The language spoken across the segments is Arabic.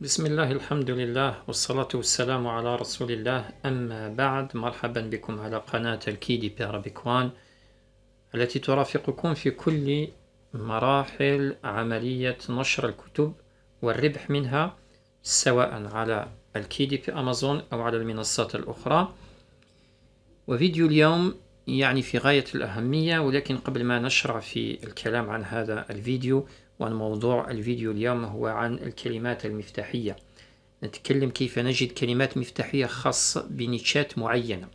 بسم الله الحمد لله والصلاة والسلام على رسول الله أما بعد مرحبا بكم على قناة الكيدي بارابيك التي ترافقكم في كل مراحل عملية نشر الكتب والربح منها سواء على الكيدي في أمازون أو على المنصات الأخرى وفيديو اليوم يعني في غاية الأهمية ولكن قبل ما نشرع في الكلام عن هذا الفيديو وموضوع الفيديو اليوم هو عن الكلمات المفتاحية نتكلم كيف نجد كلمات مفتاحية خاصة بنيتشات معينة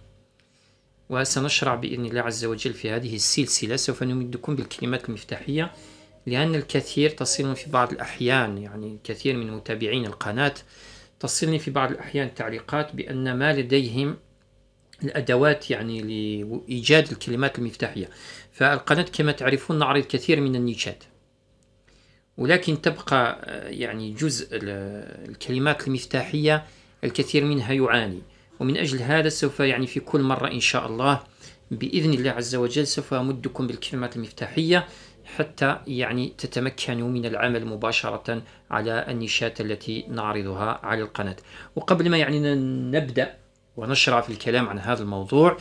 وسنشرع بإذن الله عز وجل في هذه السلسلة سوف نمدكم بالكلمات المفتاحية لأن الكثير تصلني في بعض الأحيان يعني كثير من متابعين القناة تصلني في بعض الأحيان تعليقات بأن ما لديهم الأدوات يعني لإيجاد الكلمات المفتاحية فالقناة كما تعرفون نعرض كثير من النيتشات ولكن تبقى آه، يعني جزء الكلمات المفتاحية الكثير منها يعاني ومن أجل هذا سوف يعني في كل مرة إن شاء الله بإذن الله عز وجل سوف أمدكم بالكلمات المفتاحية حتى يعني تتمكنوا من العمل مباشرة على النشات التي نعرضها على القناة وقبل ما يعني نبدأ ونشرع في الكلام عن هذا الموضوع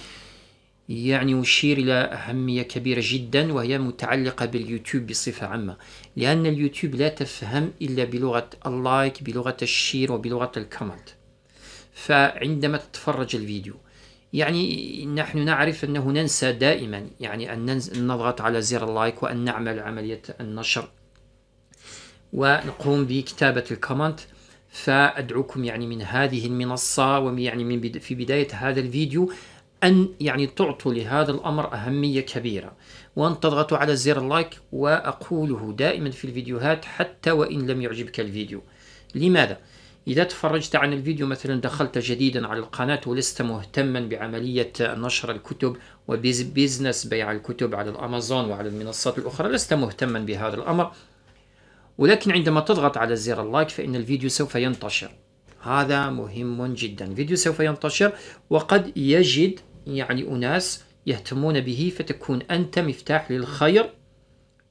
يعني أشير إلى أهمية كبيرة جدا وهي متعلقة باليوتيوب بصفة عامة لأن اليوتيوب لا تفهم إلا بلغة اللايك بلغة الشير وبلغة الكومنت فعندما تتفرج الفيديو يعني نحن نعرف أنه ننسى دائما يعني أن نضغط على زر اللايك وأن نعمل عملية النشر ونقوم بكتابة الكومنت فأدعوكم يعني من هذه المنصة ويعني من في بداية هذا الفيديو أن يعني تعطوا لهذا الأمر أهمية كبيرة وأن تضغطوا على زر اللايك وأقوله دائما في الفيديوهات حتى وإن لم يعجبك الفيديو لماذا؟ إذا تفرجت عن الفيديو مثلا دخلت جديدا على القناة ولست مهتما بعملية نشر الكتب وبيزنس بيع الكتب على الأمازون وعلى المنصات الأخرى لست مهتما بهذا الأمر ولكن عندما تضغط على زر اللايك فإن الفيديو سوف ينتشر هذا مهم جدا الفيديو سوف ينتشر وقد يجد يعني أناس يهتمون به فتكون أنت مفتاح للخير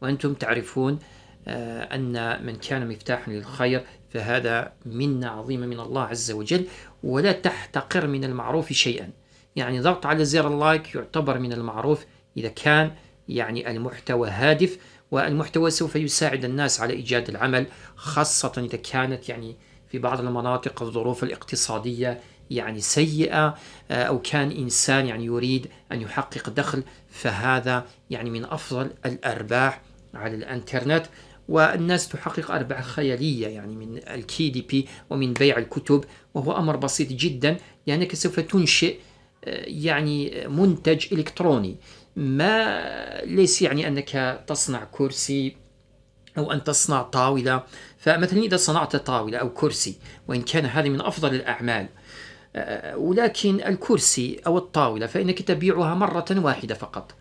وأنتم تعرفون آه، أن من كان مفتاحا للخير فهذا منة عظيمة من الله عز وجل ولا تحتقر من المعروف شيئا يعني ضغط على زر اللايك يعتبر من المعروف إذا كان يعني المحتوى هادف والمحتوى سوف يساعد الناس على إيجاد العمل خاصة إذا كانت يعني في بعض المناطق الظروف الاقتصادية يعني سيئة آه، أو كان إنسان يعني يريد أن يحقق دخل فهذا يعني من أفضل الأرباح على الانترنت والناس تحقق أرباح خيالية يعني من الكي دي بي ومن بيع الكتب وهو أمر بسيط جدا لأنك سوف تنشئ آه، يعني منتج إلكتروني ما ليس يعني أنك تصنع كرسي أو أن تصنع طاولة فمثلا إذا صنعت طاولة أو كرسي وإن كان هذا من أفضل الأعمال ولكن الكرسي أو الطاولة فإنك تبيعها مرة واحدة فقط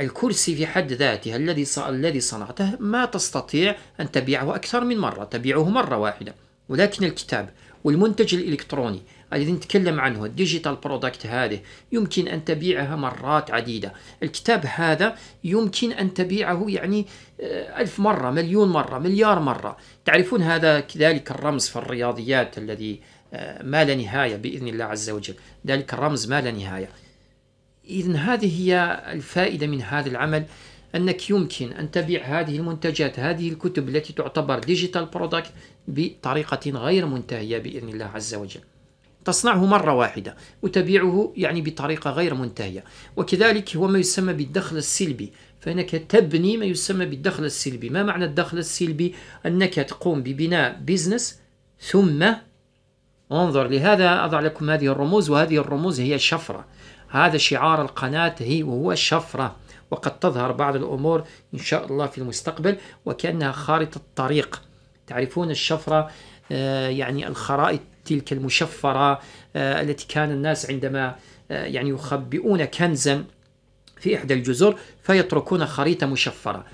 الكرسي في حد ذاتها الذي الذي صنعته ما تستطيع أن تبيعه أكثر من مرة تبيعه مرة واحدة ولكن الكتاب والمنتج الإلكتروني الذي نتكلم عنه الديجيتال برودكت هذه يمكن أن تبيعها مرات عديدة الكتاب هذا يمكن أن تبيعه يعني آه، ألف مرة مليون مرة مليار مرة تعرفون هذا كذلك الرمز في الرياضيات الذي آه، ما لا نهاية بإذن الله عز وجل ذلك الرمز ما لا نهاية إذن هذه هي الفائدة من هذا العمل أنك يمكن أن تبيع هذه المنتجات هذه الكتب التي تعتبر ديجيتال برودكت بطريقة غير منتهية بإذن الله عز وجل تصنعه مرة واحدة وتبيعه يعني بطريقة غير منتهية وكذلك هو ما يسمى بالدخل السلبي فإنك تبني ما يسمى بالدخل السلبي ما معنى الدخل السلبي؟ أنك تقوم ببناء بيزنس ثم انظر لهذا أضع لكم هذه الرموز وهذه الرموز هي الشفرة هذا شعار القناة هي وهو الشفرة وقد تظهر بعض الأمور إن شاء الله في المستقبل وكأنها خارطة طريق تعرفون الشفرة آه، يعني الخرائط تلك المشفرة آه، التي كان الناس عندما آه، يعني يخبئون كنزا في إحدى الجزر فيتركون خريطة مشفرة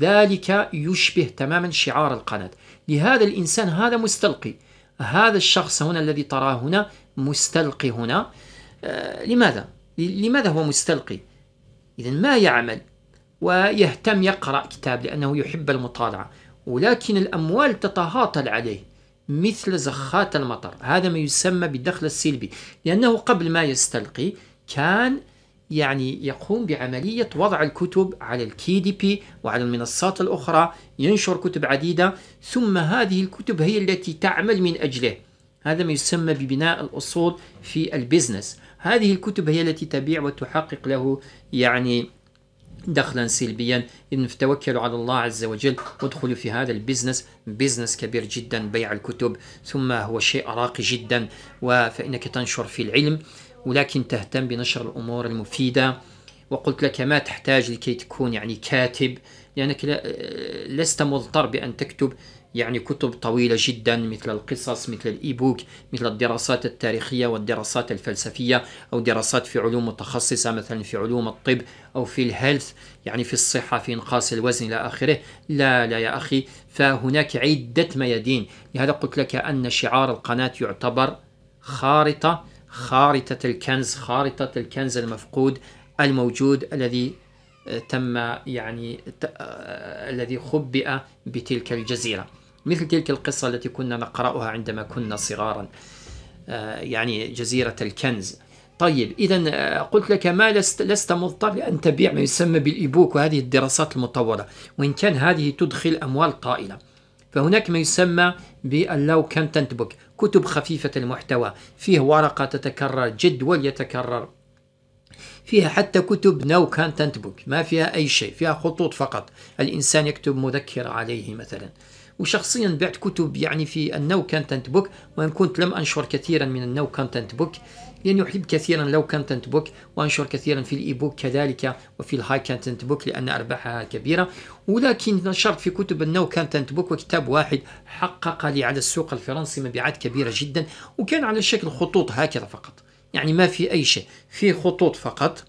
ذلك يشبه تماما شعار القناة لهذا الإنسان هذا مستلقي هذا الشخص هنا الذي تراه هنا مستلقي هنا آه، لماذا؟ لماذا هو مستلقي؟ إذا ما يعمل ويهتم يقرأ كتاب لأنه يحب المطالعة ولكن الأموال تتهاطل عليه مثل زخات المطر هذا ما يسمى بالدخل السلبي لأنه قبل ما يستلقي كان يعني يقوم بعملية وضع الكتب على الكي دي بي وعلى المنصات الأخرى ينشر كتب عديدة ثم هذه الكتب هي التي تعمل من أجله هذا ما يسمى ببناء الأصول في البزنس هذه الكتب هي التي تبيع وتحقق له يعني دخلا سلبيا إن توكلوا على الله عز وجل وادخلوا في هذا البزنس بزنس كبير جدا بيع الكتب ثم هو شيء راقي جدا وفإنك تنشر في العلم ولكن تهتم بنشر الأمور المفيدة وقلت لك ما تحتاج لكي تكون يعني كاتب لأنك آه، لست مضطر بأن تكتب يعني كتب طويلة جدا مثل القصص مثل الإيبوك مثل الدراسات التاريخية والدراسات الفلسفية أو دراسات في علوم متخصصة مثلا في علوم الطب أو في الهيلث يعني في الصحة في إنقاص الوزن إلى آخره لا لا يا أخي فهناك عدة ميادين لهذا قلت لك أن شعار القناة يعتبر خارطة خارطة الكنز خارطة الكنز المفقود الموجود الذي آه، تم يعني آه، الذي خبئ بتلك الجزيرة مثل تلك القصة التي كنا نقرأها عندما كنا صغارا آه، يعني جزيرة الكنز طيب إذا قلت لك ما لست, لست مضطر أن تبيع ما يسمى بالإيبوك وهذه الدراسات المطورة وإن كان هذه تدخل أموال طائلة فهناك ما يسمى باللو كونتنت بوك كتب خفيفة المحتوى فيه ورقة تتكرر جدول يتكرر فيها حتى كتب نو كانتنت بوك ما فيها أي شيء فيها خطوط فقط الإنسان يكتب مذكرة عليه مثلا وشخصيا بعت كتب يعني في النو كانتنت بوك وإن كنت لم أنشر كثيرا من النو كانتنت بوك لأني أحب كثيرا لو كونتنت بوك وأنشر كثيرا في الإي بوك كذلك وفي الهاي كونتنت بوك لأن أرباحها كبيرة ولكن نشرت في كتب النو كونتنت بوك وكتاب واحد حقق لي على السوق الفرنسي مبيعات كبيرة جدا وكان على شكل خطوط هكذا فقط يعني ما في أي شيء في خطوط فقط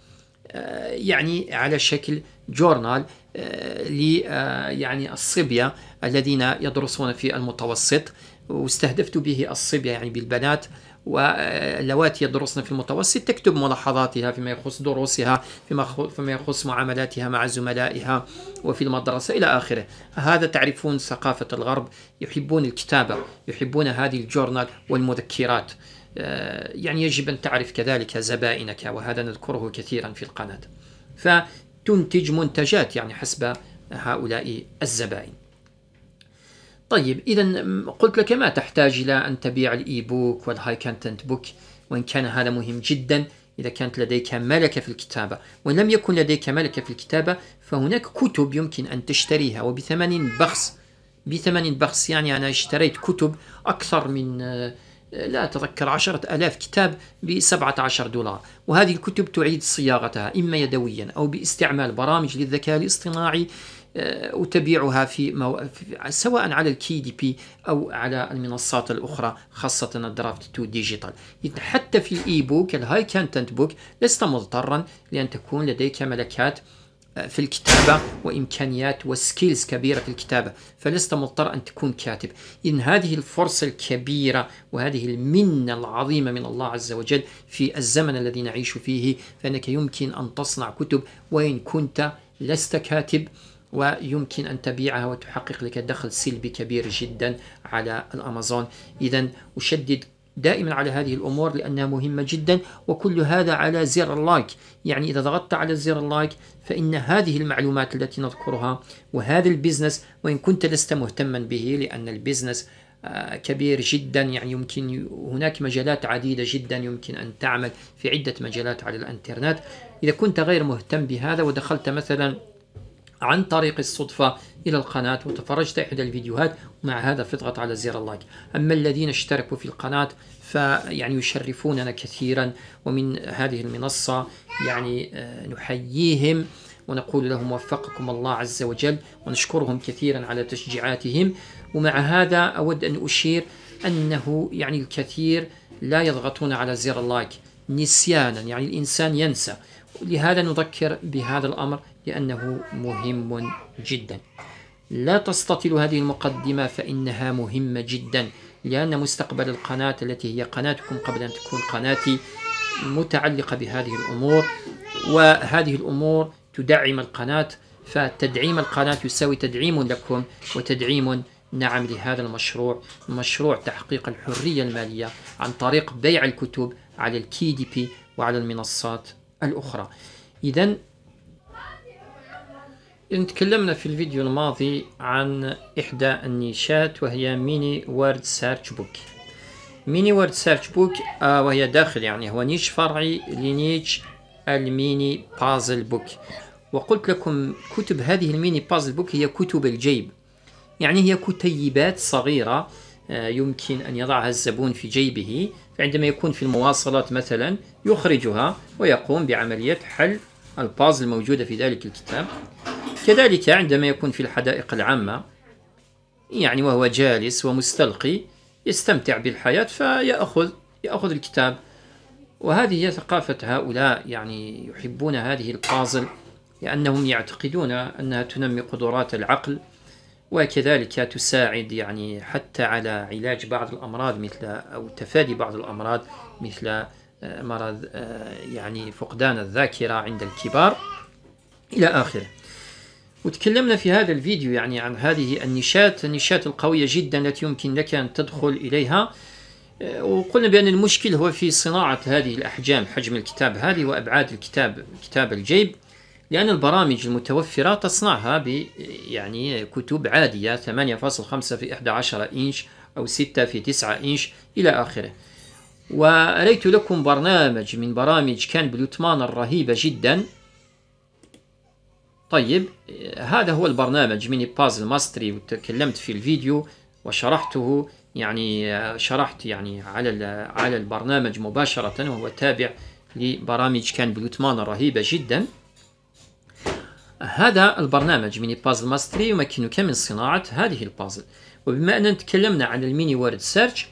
آه، يعني على شكل جورنال آه، ل آه، يعني الصبية الذين يدرسون في المتوسط واستهدفت به الصبية يعني بالبنات واللواتي يدرسن في المتوسط تكتب ملاحظاتها فيما يخص دروسها فيما فيما يخص معاملاتها مع زملائها وفي المدرسة إلى آخره هذا تعرفون ثقافة الغرب يحبون الكتابة يحبون هذه الجورنال والمذكرات آه، يعني يجب أن تعرف كذلك زبائنك وهذا نذكره كثيرا في القناة فتنتج منتجات يعني حسب هؤلاء الزبائن طيب إذا قلت لك ما تحتاج إلى أن تبيع الإيبوك والهاي كونتنت بوك وإن كان هذا مهم جدا إذا كانت لديك ملكة في الكتابة وإن لم يكن لديك ملكة في الكتابة فهناك كتب يمكن أن تشتريها وبثمن بخس بثمن بخس يعني أنا اشتريت كتب أكثر من آه، لا أتذكر عشرة ألاف كتاب ب عشر دولار وهذه الكتب تعيد صياغتها إما يدويا أو باستعمال برامج للذكاء الاصطناعي وتبيعها آه، في مو... سواء على الكي دي بي او على المنصات الاخرى خاصه الدرافت تو ديجيتال حتى في الاي بوك الهاي كونتنت بوك لست مضطرا لان تكون لديك ملكات آه، في الكتابه وامكانيات وسكيلز كبيره في الكتابه فلست مضطر ان تكون كاتب ان هذه الفرصه الكبيره وهذه المنه العظيمه من الله عز وجل في الزمن الذي نعيش فيه فانك يمكن ان تصنع كتب وان كنت لست كاتب ويمكن أن تبيعها وتحقق لك دخل سلبي كبير جدا على الأمازون إذا أشدد دائما على هذه الامور لانها مهمه جدا وكل هذا على زر اللايك يعني اذا ضغطت على زر اللايك فان هذه المعلومات التي نذكرها وهذا البزنس وان كنت لست مهتما به لان البزنس آه، كبير جدا يعني يمكن هناك مجالات عديده جدا يمكن ان تعمل في عده مجالات على الانترنت اذا كنت غير مهتم بهذا ودخلت مثلا عن طريق الصدفة إلى القناة وتفرجت إحدى الفيديوهات ومع هذا فضغط على زر اللايك أما الذين اشتركوا في القناة فيعني يشرفوننا كثيرا ومن هذه المنصة يعني آه، نحييهم ونقول لهم وفقكم الله عز وجل ونشكرهم كثيرا على تشجيعاتهم ومع هذا أود أن أشير أنه يعني الكثير لا يضغطون على زر اللايك نسيانا يعني الإنسان ينسى لهذا نذكر بهذا الأمر لأنه مهم جدا لا تستطيل هذه المقدمة فإنها مهمة جدا لأن مستقبل القناة التي هي قناتكم قبل أن تكون قناتي متعلقة بهذه الأمور وهذه الأمور تدعم القناة فتدعيم القناة يساوي تدعيم لكم وتدعيم نعم لهذا المشروع مشروع تحقيق الحرية المالية عن طريق بيع الكتب على الكي دي بي وعلى المنصات الأخرى إذا تكلمنا في الفيديو الماضي عن إحدى النيشات وهي ميني وورد سيرش بوك ميني وورد سيرش بوك آه وهي داخل يعني هو نيش فرعي لنيش الميني بازل بوك وقلت لكم كتب هذه الميني بازل بوك هي كتب الجيب يعني هي كتيبات صغيرة آه، يمكن أن يضعها الزبون في جيبه فعندما يكون في المواصلات مثلا يخرجها ويقوم بعملية حل البازل الموجودة في ذلك الكتاب كذلك عندما يكون في الحدائق العامة يعني وهو جالس ومستلقي يستمتع بالحياة فيأخذ يأخذ الكتاب وهذه هي ثقافة هؤلاء يعني يحبون هذه البازل لأنهم يعتقدون أنها تنمي قدرات العقل وكذلك تساعد يعني حتى على علاج بعض الأمراض مثل أو تفادي بعض الأمراض مثل آه، مرض آه، يعني فقدان الذاكرة عند الكبار إلى آخره وتكلمنا في هذا الفيديو يعني عن هذه النشات النشات القوية جدا التي يمكن لك أن تدخل إليها آه، وقلنا بأن المشكل هو في صناعة هذه الأحجام حجم الكتاب هذه وأبعاد الكتاب كتاب الجيب لأن البرامج المتوفرة تصنعها ب يعني كتب عادية 8.5 في 11 إنش أو 6 في 9 إنش إلى آخره وأريت لكم برنامج من برامج كان بلوتمان الرهيبة جدا طيب هذا هو البرنامج ميني بازل ماستري وتكلمت في الفيديو وشرحته يعني شرحت يعني على على البرنامج مباشرة وهو تابع لبرامج كان بلوتمان الرهيبة جدا هذا البرنامج ميني بازل ماستري يمكنك من صناعة هذه البازل وبما أننا تكلمنا عن الميني وورد سيرش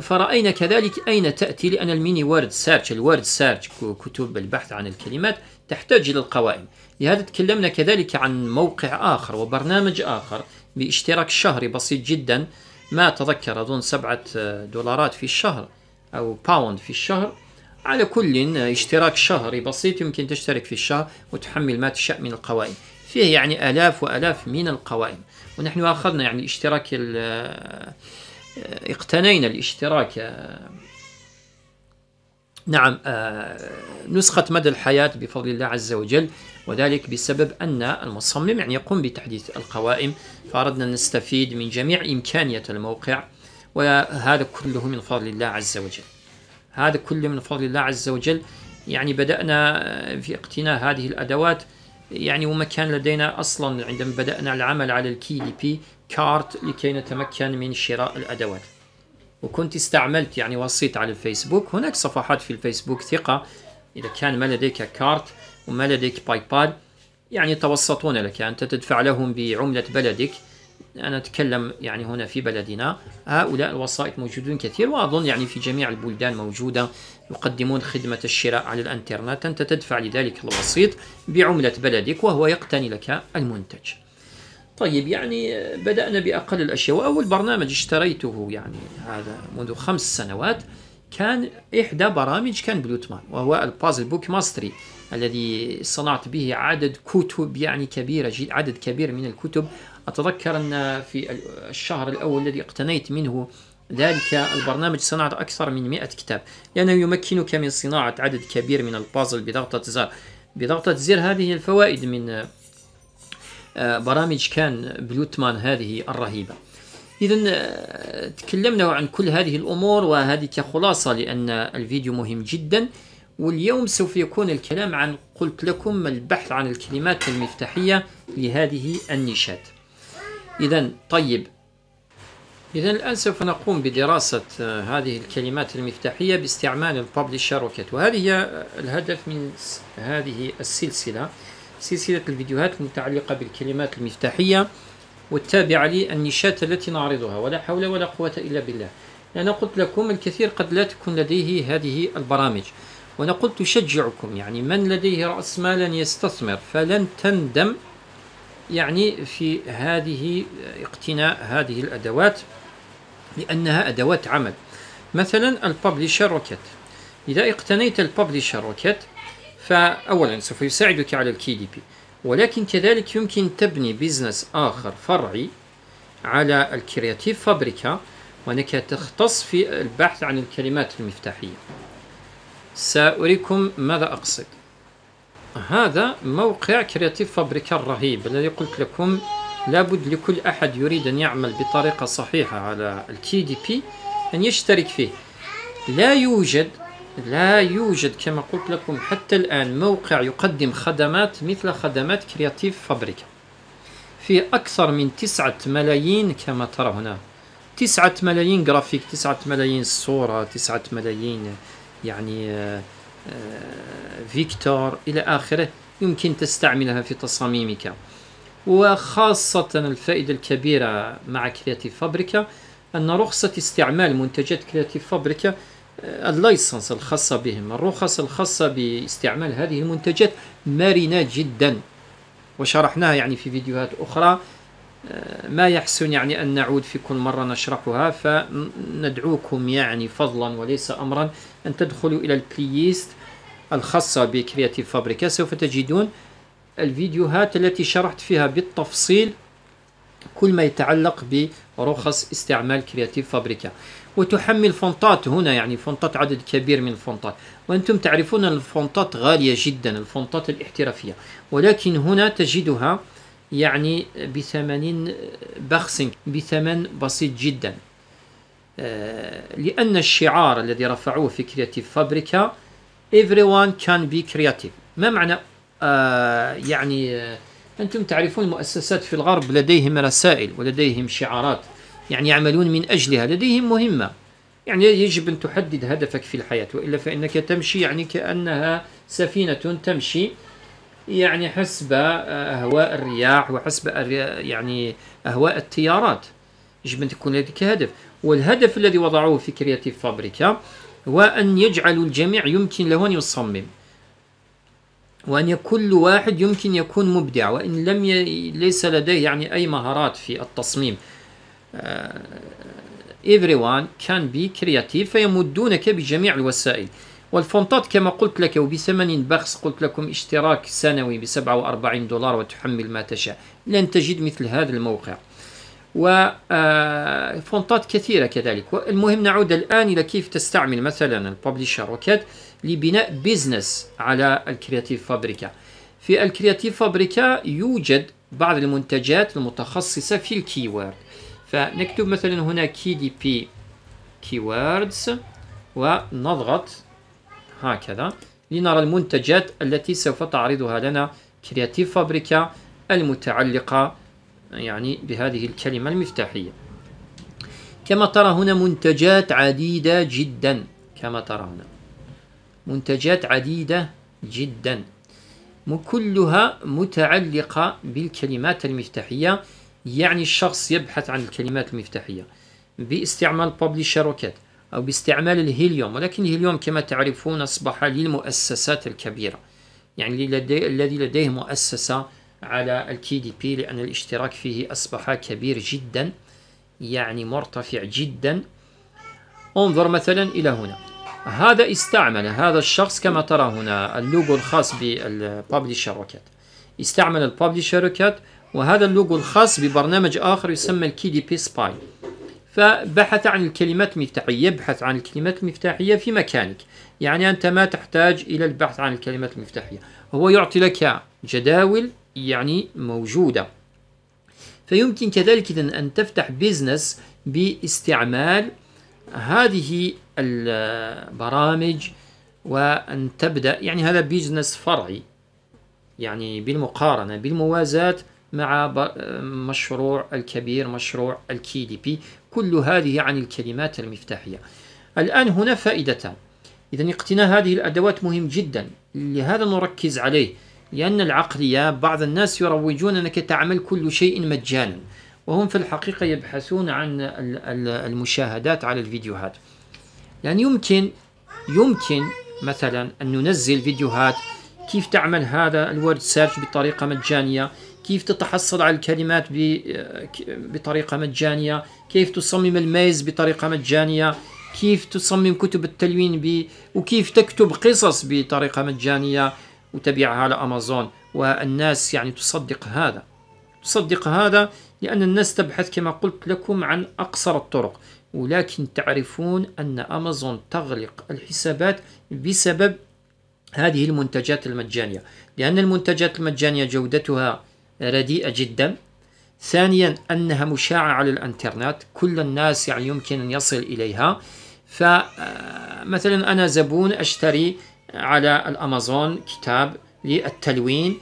فرأينا كذلك أين تأتي لأن الميني وورد سيرش الوورد سيرش كتب البحث عن الكلمات تحتاج إلى القوائم لهذا تكلمنا كذلك عن موقع آخر وبرنامج آخر باشتراك شهري بسيط جدا ما أتذكر أظن سبعة دولارات في الشهر أو باوند في الشهر على كل اشتراك شهري بسيط يمكن تشترك في الشهر وتحمل ما تشاء من القوائم فيه يعني آلاف وآلاف من القوائم ونحن أخذنا يعني الاشتراك اقتنينا الاشتراك نعم آه، نسخة مدى الحياة بفضل الله عز وجل وذلك بسبب أن المصمم يعني يقوم بتحديث القوائم فأردنا أن نستفيد من جميع إمكانية الموقع وهذا كله من فضل الله عز وجل هذا كله من فضل الله عز وجل يعني بدأنا في اقتناء هذه الأدوات يعني وما كان لدينا أصلا عندما بدأنا العمل على الكي دي بي كارت لكي نتمكن من شراء الأدوات وكنت استعملت يعني وسيط على الفيسبوك هناك صفحات في الفيسبوك ثقة إذا كان ما لديك كارت لديك باي بال يعني يتوسطون لك يعني أنت تدفع لهم بعملة بلدك أنا أتكلم يعني هنا في بلدنا هؤلاء الوسائط موجودون كثير وأظن يعني في جميع البلدان موجودة يقدمون خدمة الشراء على الإنترنت أنت تدفع لذلك الوسيط بعملة بلدك وهو يقتني لك المنتج طيب يعني بدأنا بأقل الأشياء وأول برنامج اشتريته يعني هذا منذ خمس سنوات كان إحدى برامج كان بلوتمان وهو البازل بوك ماستري الذي صنعت به عدد كتب يعني كبيرة جدا عدد كبير من الكتب أتذكر أن في الشهر الأول الذي اقتنيت منه ذلك البرنامج صنعت أكثر من 100 كتاب لأنه يمكنك من صناعة عدد كبير من البازل بضغطة زر بضغطة زر هذه الفوائد من آه، برامج كان بلوتمان هذه الرهيبة إذا آه، تكلمنا عن كل هذه الأمور وهذه كخلاصة لأن الفيديو مهم جدا واليوم سوف يكون الكلام عن قلت لكم البحث عن الكلمات المفتاحية لهذه النشات إذا طيب إذا الآن سوف نقوم بدراسة آه، هذه الكلمات المفتاحية باستعمال الببلشر وكت وهذه هي آه، الهدف من هذه السلسلة سلسلة الفيديوهات المتعلقة بالكلمات المفتاحية والتابعة للنشات التي نعرضها ولا حول ولا قوة إلا بالله لأن قلت لكم الكثير قد لا تكون لديه هذه البرامج وأنا قلت أشجعكم يعني من لديه رأس مالا يستثمر فلن تندم يعني في هذه اقتناء هذه الأدوات لأنها أدوات عمل مثلا الببليشر روكيت إذا اقتنيت الببليشر روكيت فأولا سوف يساعدك على الكي دي بي ولكن كذلك يمكن تبني بزنس آخر فرعي على الكرياتيف فابريكا وأنك تختص في البحث عن الكلمات المفتاحية سأريكم ماذا أقصد هذا موقع كرياتيف فابريكا الرهيب الذي قلت لكم لابد لكل أحد يريد أن يعمل بطريقة صحيحة على الكي دي بي أن يشترك فيه لا يوجد لا يوجد كما قلت لكم حتى الآن موقع يقدم خدمات مثل خدمات كرياتيف فابريكا في أكثر من تسعة ملايين كما ترى هنا تسعة ملايين جرافيك تسعة ملايين صورة تسعة ملايين يعني آه، آه، فيكتور إلى آخره يمكن تستعملها في تصاميمك وخاصة الفائدة الكبيرة مع كرياتيف فابريكا أن رخصة استعمال منتجات كرياتيف فابريكا اللايسنس الخاصة بهم الرخص الخاصة باستعمال هذه المنتجات مرنة جدا وشرحناها يعني في فيديوهات أخرى آه، ما يحسن يعني أن نعود في كل مرة نشرحها فندعوكم يعني فضلا وليس أمرا أن تدخلوا إلى البلييست الخاصة بكرياتيف فابريكا سوف تجدون الفيديوهات التي شرحت فيها بالتفصيل كل ما يتعلق برخص استعمال كرياتيف فابريكا وتحمل فونتات هنا يعني فونتات عدد كبير من الفونتات وأنتم تعرفون الفونتات غالية جدا الفونتات الاحترافية ولكن هنا تجدها يعني بثمن بخس بثمن بسيط جدا آه، لأن الشعار الذي رفعوه في كرياتيف فابريكا everyone can be creative ما معنى آه يعني آه، أنتم تعرفون المؤسسات في الغرب لديهم رسائل ولديهم شعارات يعني يعملون من أجلها لديهم مهمة يعني يجب أن تحدد هدفك في الحياة وإلا فإنك تمشي يعني كأنها سفينة تمشي يعني حسب آه، أهواء الرياح وحسب يعني أهواء التيارات يجب أن تكون لديك هدف والهدف الذي وضعوه في كرياتيف فابريكا هو أن يجعل الجميع يمكن له أن يصمم وأن كل واحد يمكن يكون مبدع وإن لم ي... ليس لديه يعني أي مهارات في التصميم آه، everyone can be creative فيمدونك بجميع الوسائل والفونتات كما قلت لك وبثمن بخس قلت لكم اشتراك سنوي ب 47 دولار وتحمل ما تشاء لن تجد مثل هذا الموقع وفونتات آه، كثيرة كذلك المهم نعود الآن إلى كيف تستعمل مثلا الببليشر وكاد لبناء بيزنس على الكرياتيف فابريكا في الكرياتيف فابريكا يوجد بعض المنتجات المتخصصة في الكيورد فنكتب مثلا هنا كي دي بي keywords ونضغط هكذا لنرى المنتجات التي سوف تعرضها لنا كرياتيف فابريكا المتعلقة يعني بهذه الكلمة المفتاحية كما ترى هنا منتجات عديدة جدا كما ترى هنا منتجات عديدة جدا كلها متعلقة بالكلمات المفتاحية يعني الشخص يبحث عن الكلمات المفتاحية باستعمال بابليشر روكيت أو باستعمال الهيليوم ولكن الهيليوم كما تعرفون أصبح للمؤسسات الكبيرة يعني لدي الذي لديه مؤسسة على الكي دي بي لأن الاشتراك فيه أصبح كبير جدا يعني مرتفع جدا انظر مثلا إلى هنا هذا استعمل هذا الشخص كما ترى هنا اللوجو الخاص بالبابليشر روكيت استعمل البابليشر روكيت وهذا اللوجو الخاص ببرنامج آخر يسمى الكي دي بي سباي فبحث عن الكلمات المفتاحية يبحث عن الكلمات المفتاحية في مكانك يعني أنت ما تحتاج إلى البحث عن الكلمات المفتاحية هو يعطي لك جداول يعني موجودة فيمكن كذلك إذن أن تفتح بيزنس باستعمال هذه البرامج وأن تبدأ يعني هذا بيزنس فرعي يعني بالمقارنة بالموازاة مع مشروع الكبير مشروع الكي دي بي كل هذه عن يعني الكلمات المفتاحية الآن هنا فائدتان إذا اقتناء هذه الأدوات مهم جدا لهذا نركز عليه لأن العقلية بعض الناس يروجون أنك تعمل كل شيء مجانا وهم في الحقيقة يبحثون عن المشاهدات على الفيديوهات لأن يعني يمكن يمكن مثلا أن ننزل فيديوهات كيف تعمل هذا الورد سيرش بطريقة مجانية كيف تتحصل على الكلمات بطريقة مجانية كيف تصمم الميز بطريقة مجانية كيف تصمم كتب التلوين ب... وكيف تكتب قصص بطريقة مجانية وتبيعها على أمازون والناس يعني تصدق هذا تصدق هذا لأن الناس تبحث كما قلت لكم عن أقصر الطرق ولكن تعرفون أن أمازون تغلق الحسابات بسبب هذه المنتجات المجانية لأن المنتجات المجانية جودتها رديئة جدا ثانيا أنها مشاعة على الإنترنت كل الناس يعني يمكن أن يصل إليها فمثلا آه، أنا زبون أشتري على الأمازون كتاب للتلوين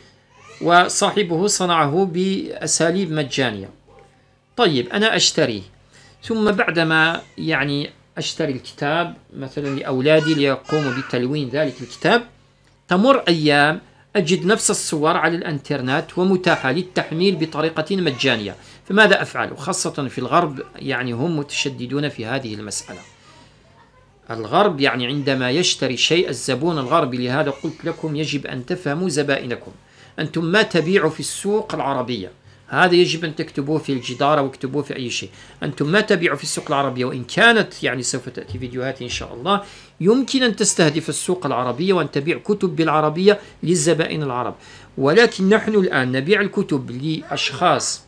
وصاحبه صنعه بأساليب مجانية طيب أنا أشتريه ثم بعدما يعني أشتري الكتاب مثلا لأولادي ليقوموا بتلوين ذلك الكتاب تمر أيام أجد نفس الصور على الأنترنت ومتاحة للتحميل بطريقة مجانية فماذا أفعل وخاصة في الغرب يعني هم متشددون في هذه المسألة الغرب يعني عندما يشتري شيء الزبون الغربي لهذا قلت لكم يجب أن تفهموا زبائنكم أنتم ما تبيعوا في السوق العربية هذا يجب أن تكتبوه في او واكتبوه في أي شيء أنتم ما تبيعوا في السوق العربية وإن كانت يعني سوف تأتي فيديوهات إن شاء الله يمكن أن تستهدف السوق العربية وأن تبيع كتب بالعربية للزبائن العرب ولكن نحن الآن نبيع الكتب لأشخاص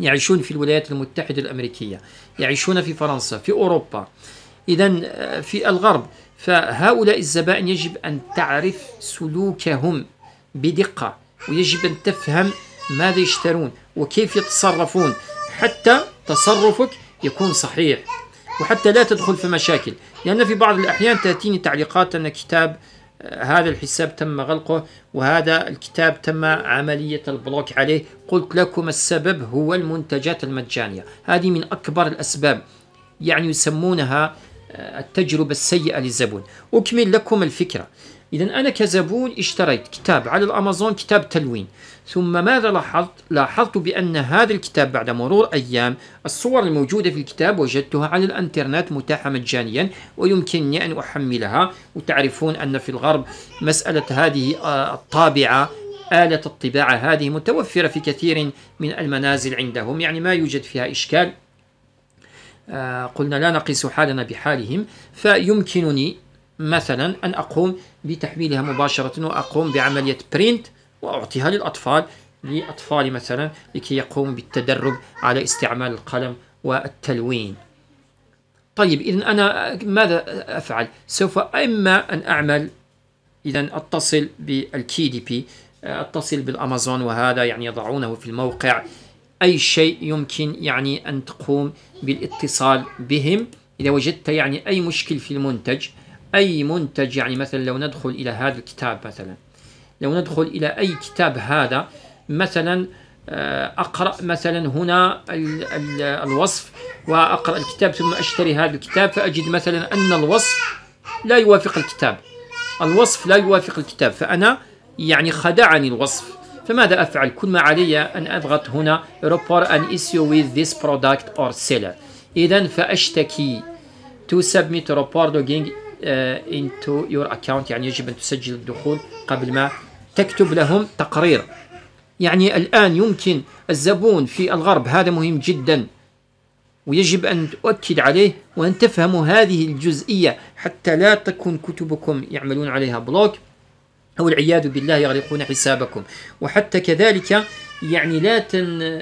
يعيشون في الولايات المتحدة الأمريكية يعيشون في فرنسا في أوروبا إذا آه، في الغرب فهؤلاء الزبائن يجب أن تعرف سلوكهم بدقة ويجب أن تفهم ماذا يشترون وكيف يتصرفون حتى تصرفك يكون صحيح وحتى لا تدخل في مشاكل لأن في بعض الأحيان تأتيني تعليقات أن كتاب آه، هذا الحساب تم غلقه وهذا الكتاب تم عملية البلوك عليه قلت لكم السبب هو المنتجات المجانية هذه من أكبر الأسباب يعني يسمونها آه، التجربة السيئة للزبون أكمل لكم الفكرة إذا أنا كزبون اشتريت كتاب على الأمازون كتاب تلوين ثم ماذا لاحظت؟ لاحظت بأن هذا الكتاب بعد مرور أيام الصور الموجودة في الكتاب وجدتها على الأنترنت متاحة مجانيا ويمكنني أن أحملها وتعرفون أن في الغرب مسألة هذه آه، الطابعة آلة الطباعة هذه متوفرة في كثير من المنازل عندهم يعني ما يوجد فيها إشكال آه، قلنا لا نقيس حالنا بحالهم فيمكنني مثلا أن أقوم بتحميلها مباشرة وأقوم بعملية برينت وأعطيها للأطفال لأطفالي مثلا لكي يقوموا بالتدرب على استعمال القلم والتلوين طيب إذا أنا ماذا أفعل؟ سوف إما أن أعمل إذا أتصل بالكي دي بي أتصل بالأمازون وهذا يعني يضعونه في الموقع أي شيء يمكن يعني أن تقوم بالاتصال بهم إذا وجدت يعني أي مشكل في المنتج أي منتج يعني مثلا لو ندخل إلى هذا الكتاب مثلا لو ندخل إلى أي كتاب هذا مثلا آه، أقرأ مثلا هنا الوصف وأقرأ الكتاب ثم أشتري هذا الكتاب فأجد مثلا أن الوصف لا يوافق الكتاب الوصف لا يوافق الكتاب فأنا يعني خدعني الوصف فماذا أفعل؟ كل ما علي أن أضغط هنا report an issue with this product or seller إذا فأشتكي to submit report logging uh, into your account يعني يجب أن تسجل الدخول قبل ما تكتب لهم تقرير يعني الآن يمكن الزبون في الغرب هذا مهم جدا ويجب أن تؤكد عليه وأن تفهموا هذه الجزئية حتى لا تكون كتبكم يعملون عليها بلوك أو العياذ بالله يغلقون حسابكم وحتى كذلك يعني لا تن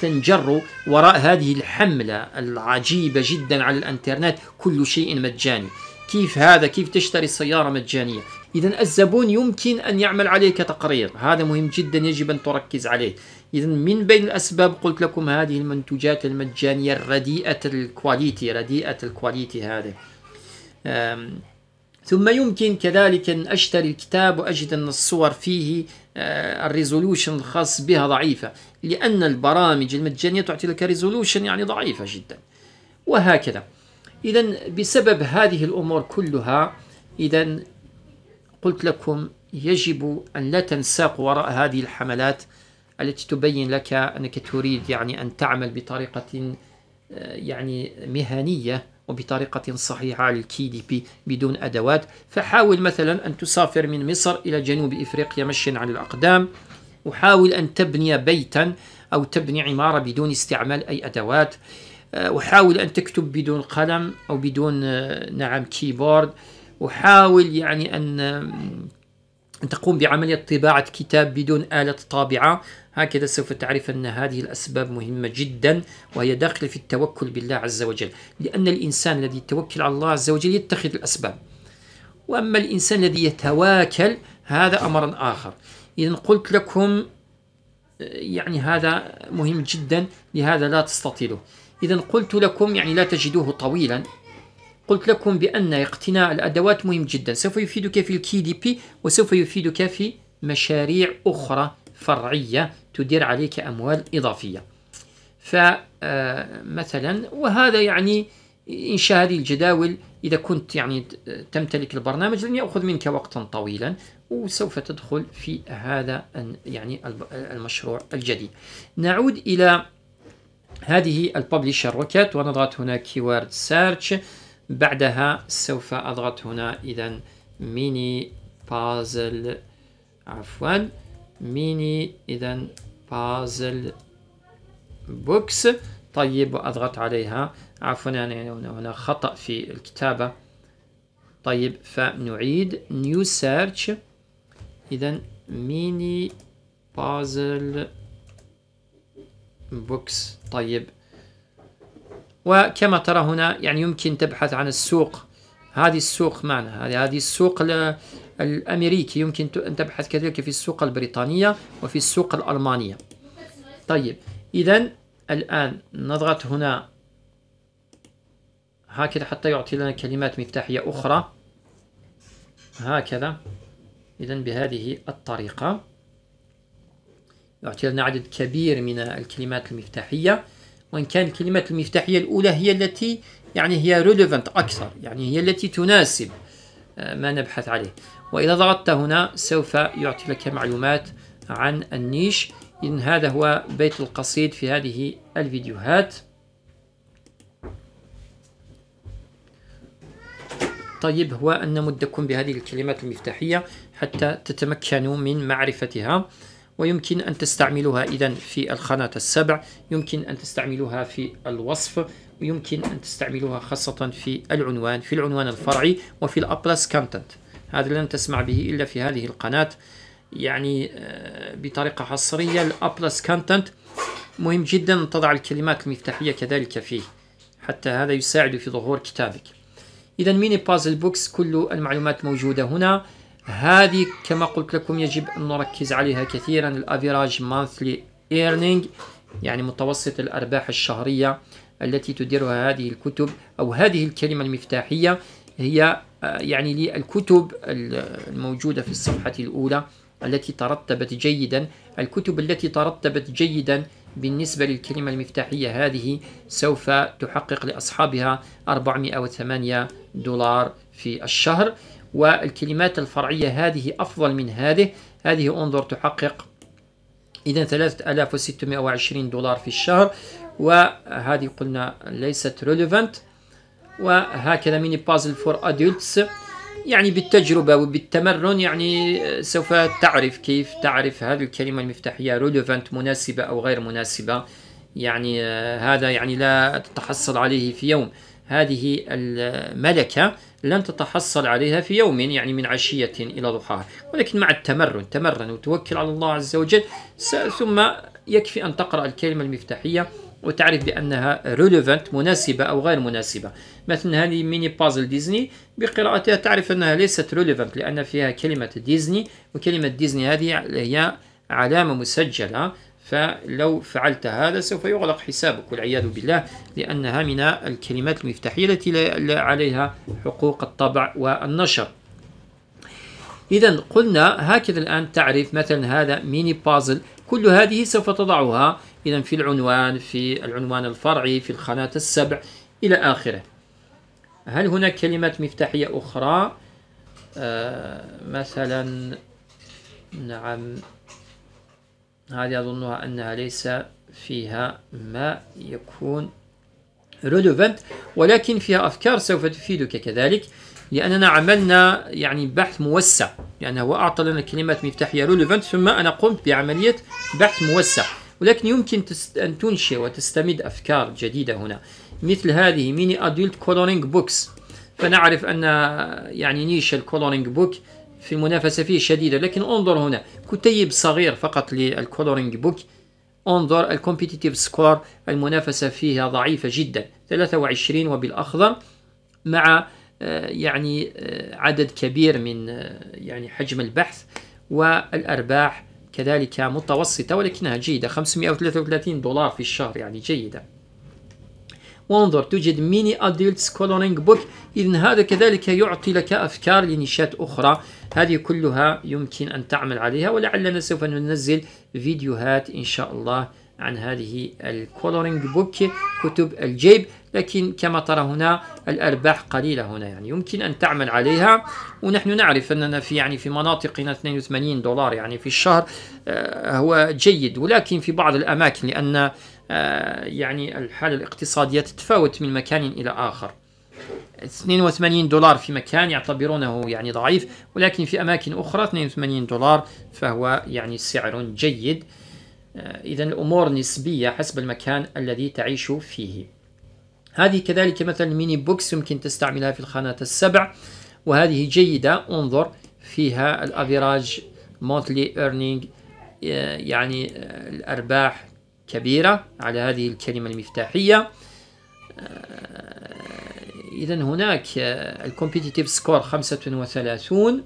تنجروا وراء هذه الحملة العجيبة جدا على الانترنت كل شيء مجاني كيف هذا كيف تشتري السيارة مجانية إذا الزبون يمكن أن يعمل عليك تقرير هذا مهم جدا يجب أن تركز عليه إذا من بين الأسباب قلت لكم هذه المنتوجات المجانية الرديئة الكواليتي رديئة الكواليتي هذا ثم يمكن كذلك أن أشتري الكتاب وأجد أن الصور فيه آه، الريزولوشن الخاص بها ضعيفة لأن البرامج المجانية تعطي لك ريزولوشن يعني ضعيفة جدا وهكذا إذا بسبب هذه الأمور كلها إذا قلت لكم يجب أن لا تنساق وراء هذه الحملات التي تبين لك أنك تريد يعني أن تعمل بطريقة آه، يعني مهنية وبطريقة صحيحة على الكي دي بي بدون أدوات فحاول مثلا أن تسافر من مصر إلى جنوب إفريقيا مشيا على الأقدام وحاول أن تبني بيتا أو تبني عمارة بدون استعمال أي أدوات آه، وحاول أن تكتب بدون قلم أو بدون آه، نعم كيبورد احاول يعني أن أن تقوم بعملية طباعة كتاب بدون آلة طابعة هكذا سوف تعرف أن هذه الأسباب مهمة جدا وهي داخلة في التوكل بالله عز وجل لأن الإنسان الذي يتوكل على الله عز وجل يتخذ الأسباب وأما الإنسان الذي يتواكل هذا أمر آخر إذا قلت لكم يعني هذا مهم جدا لهذا لا تستطيله إذا قلت لكم يعني لا تجدوه طويلا قلت لكم بأن اقتناء الأدوات مهم جدا سوف يفيدك في الكي دي بي وسوف يفيدك في مشاريع أخرى فرعية تدير عليك أموال إضافية فمثلا آه، وهذا يعني إنشاء هذه الجداول إذا كنت يعني تمتلك البرنامج لن يأخذ منك وقتا طويلا وسوف تدخل في هذا يعني المشروع الجديد نعود إلى هذه الببليشر روكيت ونضغط هنا كيورد سيرش بعدها سوف أضغط هنا إذا ميني بازل عفوا ميني إذا بازل بوكس طيب وأضغط عليها عفوا يعني هنا خطأ في الكتابة طيب فنعيد نيو سيرش إذا ميني بازل بوكس طيب وكما ترى هنا يعني يمكن تبحث عن السوق هذه السوق معنا هذه هذه السوق الامريكي يمكن ان تبحث كذلك في السوق البريطانيه وفي السوق الالمانيه طيب اذا الان نضغط هنا هكذا حتى يعطي لنا كلمات مفتاحيه اخرى هكذا اذا بهذه الطريقه يعطي لنا عدد كبير من الكلمات المفتاحيه وإن كان كلمة المفتاحية الأولى هي التي يعني هي ريليفنت أكثر يعني هي التي تناسب آه، ما نبحث عليه وإذا ضغطت هنا سوف يعطي لك معلومات عن النيش إن هذا هو بيت القصيد في هذه الفيديوهات طيب هو أن نمدكم بهذه الكلمات المفتاحية حتى تتمكنوا من معرفتها ويمكن أن تستعملها إذا في الخانات السبع يمكن أن تستعملها في الوصف ويمكن أن تستعملها خاصة في العنوان في العنوان الفرعي وفي الأبلس كونتنت هذا لن تسمع به إلا في هذه القناة يعني آه، بطريقة حصرية الأبلس كونتنت مهم جدا أن تضع الكلمات المفتاحية كذلك فيه حتى هذا يساعد في ظهور كتابك إذا ميني بازل بوكس كل المعلومات موجودة هنا هذه كما قلت لكم يجب أن نركز عليها كثيرا الافيراج مانثلي ايرنينج يعني متوسط الأرباح الشهرية التي تديرها هذه الكتب أو هذه الكلمة المفتاحية هي آه، يعني للكتب الموجودة في الصفحة الأولى التي ترتبت جيدا الكتب التي ترتبت جيدا بالنسبة للكلمة المفتاحية هذه سوف تحقق لأصحابها 408 دولار في الشهر والكلمات الفرعية هذه أفضل من هذه هذه انظر تحقق إذا 3620 دولار في الشهر وهذه قلنا ليست relevant وهكذا ميني بازل فور أدولتس يعني بالتجربة وبالتمرن يعني سوف تعرف كيف تعرف هذه الكلمة المفتاحية ريليفنت مناسبة أو غير مناسبة يعني آه، هذا يعني لا تتحصل عليه في يوم هذه الملكة لن تتحصل عليها في يوم يعني من عشية إلى ضحاها ولكن مع التمرن تمرن وتوكل على الله عز وجل ثم يكفي أن تقرأ الكلمة المفتاحية وتعرف بأنها relevant مناسبة أو غير مناسبة مثلا هذه ميني بازل ديزني بقراءتها تعرف أنها ليست relevant لأن فيها كلمة ديزني وكلمة ديزني هذه هي علامة مسجلة فلو فعلت هذا سوف يغلق حسابك والعياذ بالله لأنها من الكلمات المفتاحية التي لا عليها حقوق الطبع والنشر إذا قلنا هكذا الآن تعرف مثلا هذا ميني بازل كل هذه سوف تضعها إذا في العنوان في العنوان الفرعي في الخانات السبع إلى آخره هل هناك كلمات مفتاحية أخرى آه مثلا نعم هذه أظنها أنها ليس فيها ما يكون relevant ولكن فيها أفكار سوف تفيدك كذلك لأننا عملنا يعني بحث موسع لأنه هو أعطى لنا كلمة مفتاحية relevant ثم أنا قمت بعملية بحث موسع ولكن يمكن أن تنشئ وتستمد أفكار جديدة هنا مثل هذه ميني أدولت كولورينج بوكس فنعرف أن يعني نيش الكولورينج بوك في منافسة فيه شديدة لكن انظر هنا كتيب صغير فقط للكولورينج بوك انظر الكومبيتيتيف سكور المنافسة فيها ضعيفة جدا 23 وبالأخضر مع آه، يعني آه، عدد كبير من آه، يعني حجم البحث والأرباح كذلك متوسطة ولكنها جيدة 533 دولار في الشهر يعني جيدة وانظر توجد ميني أدلتس كولورينج بوك إذا هذا كذلك يعطي لك أفكار لنشات أخرى هذه كلها يمكن أن تعمل عليها ولعلنا سوف ننزل فيديوهات إن شاء الله عن هذه الكولورينج بوك كتب الجيب لكن كما ترى هنا الأرباح قليلة هنا يعني يمكن أن تعمل عليها ونحن نعرف أننا في يعني في مناطقنا 82 دولار يعني في الشهر آه، هو جيد ولكن في بعض الأماكن لأن آه، يعني الحالة الاقتصادية تتفاوت من مكان إلى آخر 82 دولار في مكان يعتبرونه يعني ضعيف ولكن في أماكن أخرى 82 دولار فهو يعني سعر جيد آه، إذا الأمور نسبية حسب المكان الذي تعيش فيه هذه كذلك مثلا ميني بوكس يمكن تستعملها في الخانات السبع وهذه جيدة انظر فيها الافيراج مونتلي ايرنينج آه، يعني الارباح كبيرة على هذه الكلمة المفتاحية آه، إذا هناك الكومبيتيتيف سكور 35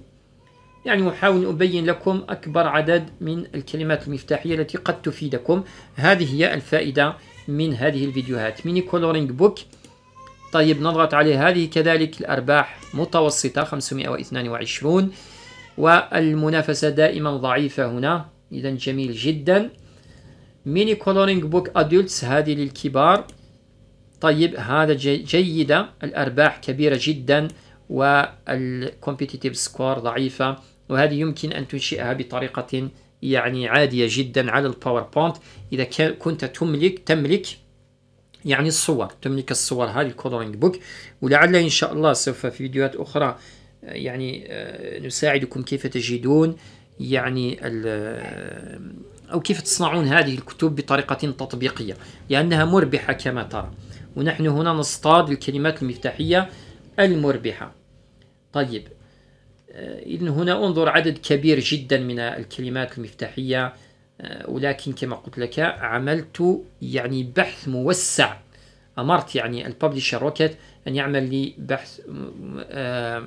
يعني أحاول أبين لكم أكبر عدد من الكلمات المفتاحية التي قد تفيدكم هذه هي الفائدة من هذه الفيديوهات ميني كولورينج بوك طيب نضغط عليه هذه كذلك الأرباح متوسطة 522 والمنافسة دائما ضعيفة هنا إذا جميل جدا ميني كولورينج بوك ادولتس هذه للكبار طيب هذا جي جيدة الأرباح كبيرة جدا والكومبيتيتيف سكور ضعيفة وهذه يمكن أن تنشئها بطريقة يعني عادية جدا على الباوربوينت إذا كنت تملك تملك يعني الصور تملك الصور هذه الكولورينج بوك ولعل إن شاء الله سوف في فيديوهات أخرى آه، يعني آه، نساعدكم كيف تجدون يعني أو كيف تصنعون هذه الكتب بطريقة تطبيقية لأنها مربحة كما ترى ونحن هنا نصطاد الكلمات المفتاحية المربحة طيب إذن آه، هنا انظر عدد كبير جدا من الكلمات المفتاحية آه، ولكن كما قلت لك عملت يعني بحث موسع أمرت يعني الببلشر روكت أن يعمل لي بحث آه،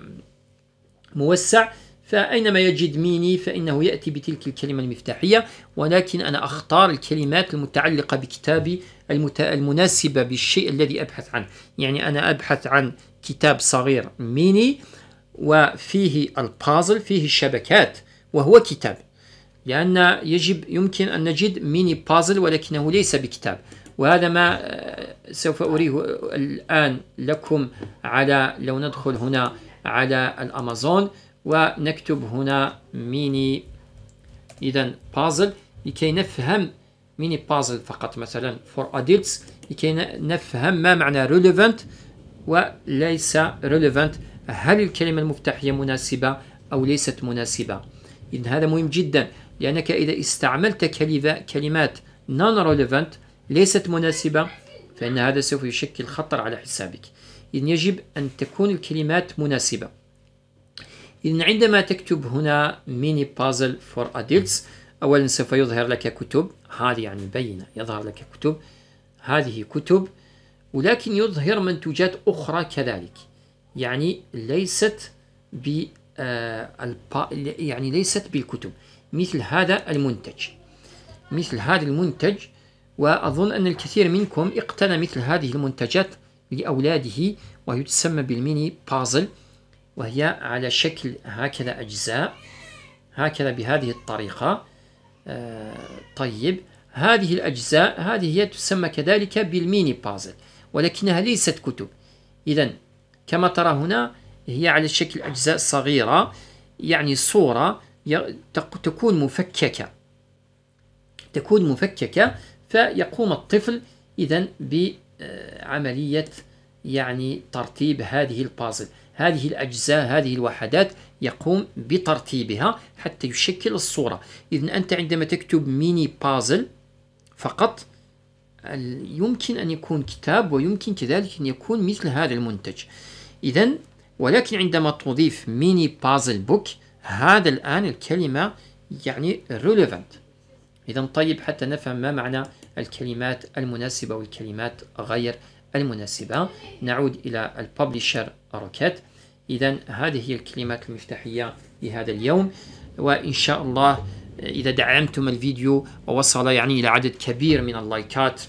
موسع فأينما يجد ميني فإنه يأتي بتلك الكلمة المفتاحية ولكن أنا أختار الكلمات المتعلقة بكتابي المت... المناسبة بالشيء الذي أبحث عنه يعني أنا أبحث عن كتاب صغير ميني وفيه البازل فيه الشبكات وهو كتاب لأن يجب يمكن أن نجد ميني بازل ولكنه ليس بكتاب وهذا ما آه، سوف أريه الآن لكم على لو ندخل هنا على الأمازون ونكتب هنا ميني إذا بازل لكي نفهم ميني بازل فقط مثلا فور ادلتس لكي نفهم ما معنى ريليفنت وليس ريليفنت هل الكلمة المفتاحية مناسبة أو ليست مناسبة اذا هذا مهم جدا لأنك إذا استعملت كلمات نون ريليفنت ليست مناسبة فإن هذا سوف يشكل خطر على حسابك اذا يجب أن تكون الكلمات مناسبة إذن عندما تكتب هنا ميني بازل فور أدلتس أولا سوف يظهر لك كتب هذه يعني بينة يظهر لك كتب هذه كتب ولكن يظهر منتوجات أخرى كذلك يعني ليست ب آه، يعني ليست بالكتب مثل هذا المنتج مثل هذا المنتج وأظن أن الكثير منكم اقتنى مثل هذه المنتجات لأولاده وهي تسمى بالميني بازل وهي على شكل هكذا أجزاء هكذا بهذه الطريقة آه، طيب هذه الأجزاء هذه هي تسمى كذلك بالميني بازل ولكنها ليست كتب إذا كما ترى هنا هي على شكل أجزاء صغيرة يعني صورة تكون مفككة تكون مفككة فيقوم الطفل إذا بعملية آه، يعني ترتيب هذه البازل هذه الأجزاء هذه الوحدات يقوم بترتيبها حتى يشكل الصورة إذا أنت عندما تكتب ميني بازل فقط يمكن أن يكون كتاب ويمكن كذلك أن يكون مثل هذا المنتج إذا ولكن عندما تضيف ميني بازل بوك هذا الآن الكلمة يعني relevant إذا طيب حتى نفهم ما معنى الكلمات المناسبة والكلمات غير المناسبة نعود إلى البابليشر روكيت إذا هذه هي الكلمات المفتاحية لهذا اليوم وإن شاء الله إذا دعمتم الفيديو ووصل يعني إلى عدد كبير من اللايكات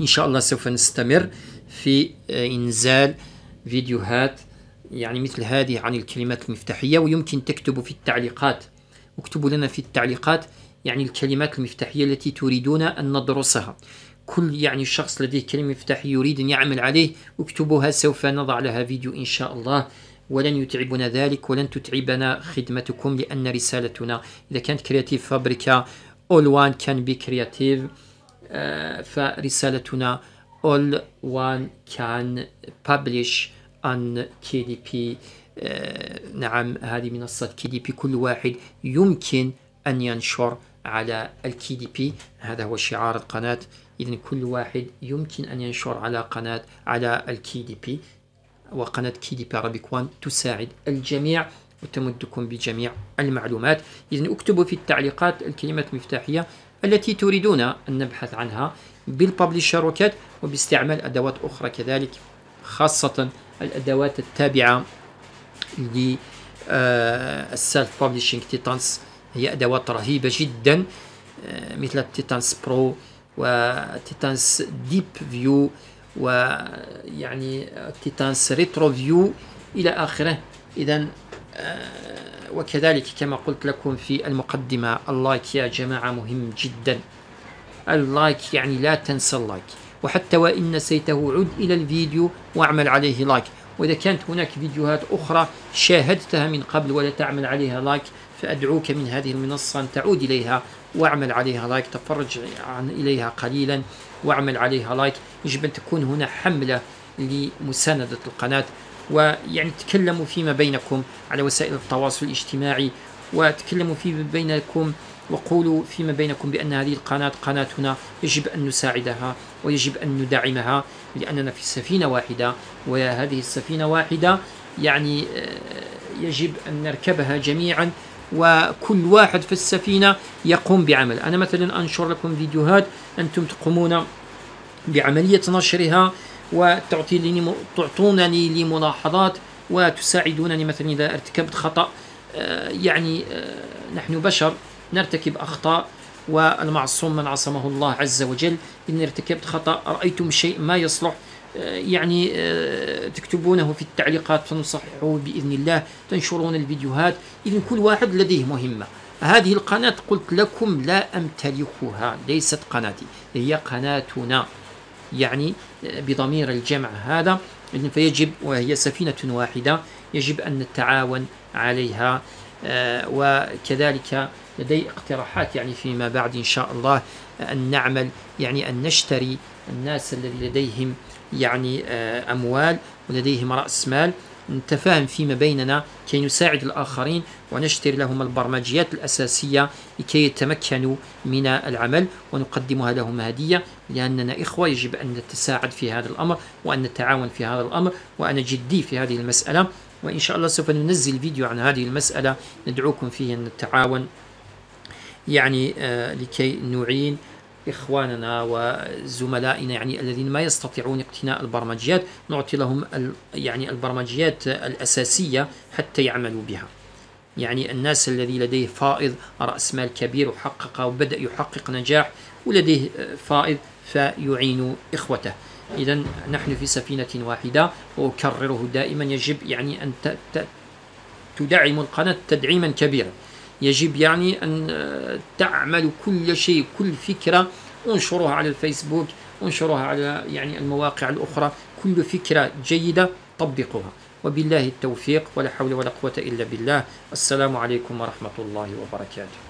إن شاء الله سوف نستمر في آه، إنزال فيديوهات يعني مثل هذه عن الكلمات المفتاحية ويمكن تكتبوا في التعليقات اكتبوا لنا في التعليقات يعني الكلمات المفتاحية التي تريدون أن ندرسها كل يعني شخص لديه كلمة مفتاح يريد أن يعمل عليه اكتبوها سوف نضع لها فيديو إن شاء الله ولن يتعبنا ذلك ولن تتعبنا خدمتكم لأن رسالتنا إذا كانت كرياتيف فابريكا all one can be creative آه، فرسالتنا all one can publish on KDP آه، نعم هذه منصة KDP كل واحد يمكن أن ينشر على الكي دي بي هذا هو شعار القناة إذا كل واحد يمكن أن ينشر على قناة على الكي دي بي وقناة كي دي بي عربيك 1 تساعد الجميع وتمدكم بجميع المعلومات إذا اكتبوا في التعليقات الكلمات المفتاحية التي تريدون أن نبحث عنها بالببلشر وكات وباستعمال أدوات أخرى كذلك خاصة الأدوات التابعة للسيلف ببلشينج تيتانس هي أدوات رهيبة جدا آه، مثل التيتانس برو وتيتانس ديب فيو ويعني تيتانس ريترو فيو إلى آخره إذا آه، وكذلك كما قلت لكم في المقدمة اللايك يا جماعة مهم جدا اللايك يعني لا تنسى اللايك وحتى وإن نسيته عد إلى الفيديو واعمل عليه لايك وإذا كانت هناك فيديوهات أخرى شاهدتها من قبل ولا تعمل عليها لايك فأدعوك من هذه المنصة أن تعود إليها واعمل عليها لايك تفرج عن إليها قليلا واعمل عليها لايك يجب أن تكون هنا حملة لمساندة القناة ويعني تكلموا فيما بينكم على وسائل التواصل الاجتماعي وتكلموا فيما بينكم وقولوا فيما بينكم بأن هذه القناة قناتنا يجب أن نساعدها ويجب أن ندعمها لأننا في سفينة واحدة وهذه السفينة واحدة يعني آه، يجب أن نركبها جميعا وكل واحد في السفينة يقوم بعمل أنا مثلا أنشر لكم فيديوهات أنتم تقومون بعملية نشرها وتعطونني لملاحظات وتساعدونني مثلا إذا ارتكبت خطأ آه، يعني آه، نحن بشر نرتكب أخطاء والمعصوم من عصمه الله عز وجل إن ارتكبت خطأ رأيتم شيء ما يصلح آه، يعني آه، تكتبونه في التعليقات تنصحوا بإذن الله تنشرون الفيديوهات إذا كل واحد لديه مهمة هذه القناة قلت لكم لا أمتلكها ليست قناتي هي قناتنا يعني آه، بضمير الجمع هذا فيجب وهي سفينة واحدة يجب أن نتعاون عليها وكذلك لدي اقتراحات يعني فيما بعد إن شاء الله أن نعمل يعني أن نشتري الناس الذي لديهم يعني آه، أموال ولديهم رأس مال نتفاهم فيما بيننا كي نساعد الآخرين ونشتري لهم البرمجيات الأساسية لكي يتمكنوا من العمل ونقدمها لهم هدية لأننا إخوة يجب أن نتساعد في هذا الأمر وأن نتعاون في هذا الأمر وأنا جدي في هذه المسألة وإن شاء الله سوف ننزل فيديو عن هذه المسألة ندعوكم فيه أن نتعاون يعني آه لكي نعين إخواننا وزملائنا يعني الذين ما يستطيعون اقتناء البرمجيات نعطي لهم يعني البرمجيات الأساسية حتى يعملوا بها يعني الناس الذي لديه فائض رأس مال كبير وحقق وبدأ يحقق نجاح ولديه فائض فيعين إخوته إذا نحن في سفينة واحدة وأكرره دائما يجب يعني أن تدعم القناة تدعيما كبيرا يجب يعني أن آه، تعمل كل شيء كل فكرة انشرها على الفيسبوك انشرها على يعني المواقع الأخرى كل فكرة جيدة طبقوها وبالله التوفيق ولا حول ولا قوة إلا بالله السلام عليكم ورحمة الله وبركاته